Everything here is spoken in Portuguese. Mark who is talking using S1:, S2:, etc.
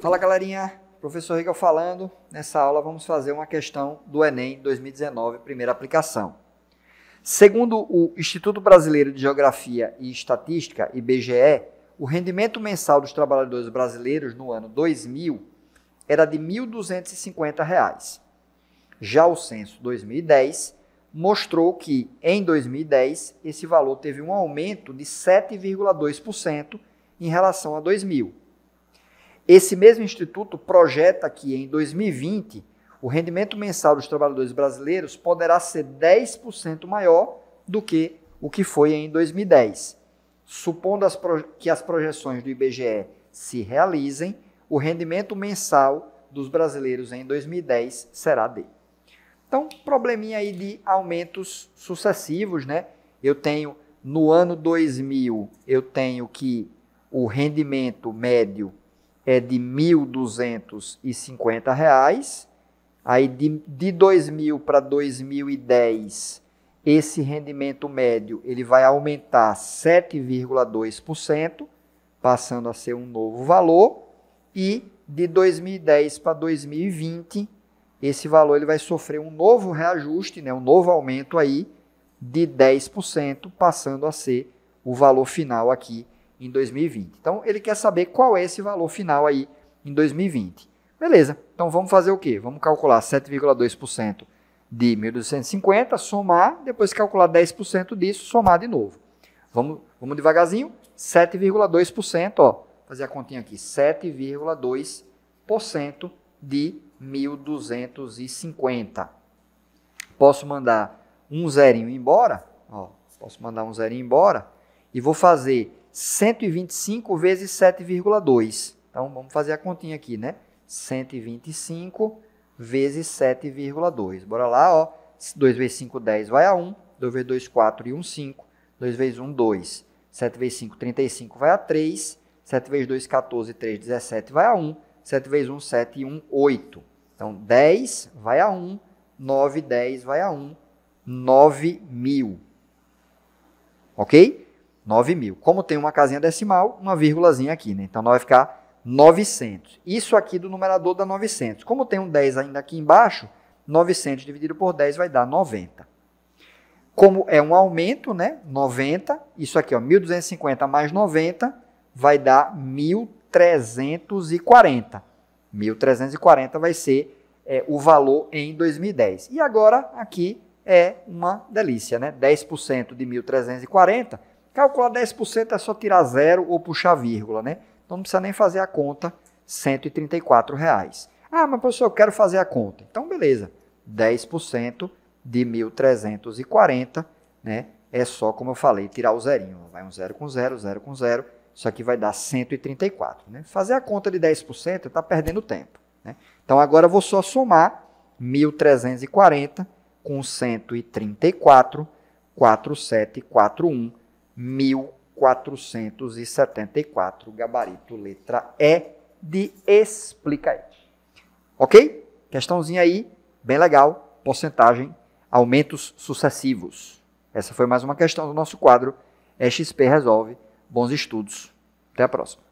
S1: Fala galerinha, professor Rigel falando. Nessa aula vamos fazer uma questão do Enem 2019, primeira aplicação. Segundo o Instituto Brasileiro de Geografia e Estatística, IBGE, o rendimento mensal dos trabalhadores brasileiros no ano 2000 era de R$ 1.250. Já o censo 2010 mostrou que, em 2010, esse valor teve um aumento de 7,2% em relação a 2000 esse mesmo instituto projeta que em 2020 o rendimento mensal dos trabalhadores brasileiros poderá ser 10% maior do que o que foi em 2010. Supondo as que as projeções do IBGE se realizem, o rendimento mensal dos brasileiros em 2010 será D. Então, probleminha aí de aumentos sucessivos, né? Eu tenho no ano 2000, eu tenho que o rendimento médio é de R$ 1.250. Aí de, de 2000 para 2010, esse rendimento médio ele vai aumentar 7,2%, passando a ser um novo valor, e de 2010 para 2020, esse valor ele vai sofrer um novo reajuste, né, um novo aumento aí de 10%, passando a ser o valor final aqui em 2020. Então, ele quer saber qual é esse valor final aí em 2020. Beleza, então vamos fazer o quê? Vamos calcular 7,2% de 1.250, somar, depois calcular 10% disso, somar de novo. Vamos, vamos devagarzinho, 7,2%, ó, fazer a continha aqui, 7,2% de 1.250. Posso mandar um zerinho embora, ó, posso mandar um zerinho embora, e vou fazer 125 vezes 7,2. Então, vamos fazer a continha aqui, né? 125 vezes 7,2. Bora lá, ó. 2 vezes 5, 10 vai a 1. 2 vezes 2, 4 e 1, 5. 2 vezes 1, 2. 7 vezes 5, 35 vai a 3. 7 vezes 2, 14. 3, 17 vai a 1. 7 vezes 1, 7 e 1, 8. Então, 10 vai a 1. 9, 10 vai a 1. 9 mil. Ok? 9 mil. Como tem uma casinha decimal, uma vírgulazinha aqui, né? Então, vai ficar 900. Isso aqui do numerador dá 900. Como tem um 10 ainda aqui embaixo, 900 dividido por 10 vai dar 90. Como é um aumento, né? 90, isso aqui, ó, 1.250 mais 90 vai dar 1.340. 1.340 vai ser é, o valor em 2010. E agora, aqui, é uma delícia, né? 10% de 1.340 Calcular 10% é só tirar zero ou puxar vírgula, né? Então não precisa nem fazer a conta, R$ reais. Ah, mas professor, eu quero fazer a conta. Então, beleza, 10% de 1.340, né? É só, como eu falei, tirar o zerinho. Vai um zero com zero, zero com zero. Isso aqui vai dar 134. Né? Fazer a conta de 10% está perdendo tempo. Né? Então, agora eu vou só somar 1.340 com 134, 4741 1474, gabarito letra E de explica aí. OK? Questãozinha aí, bem legal, porcentagem, aumentos sucessivos. Essa foi mais uma questão do nosso quadro é XP resolve. Bons estudos. Até a próxima.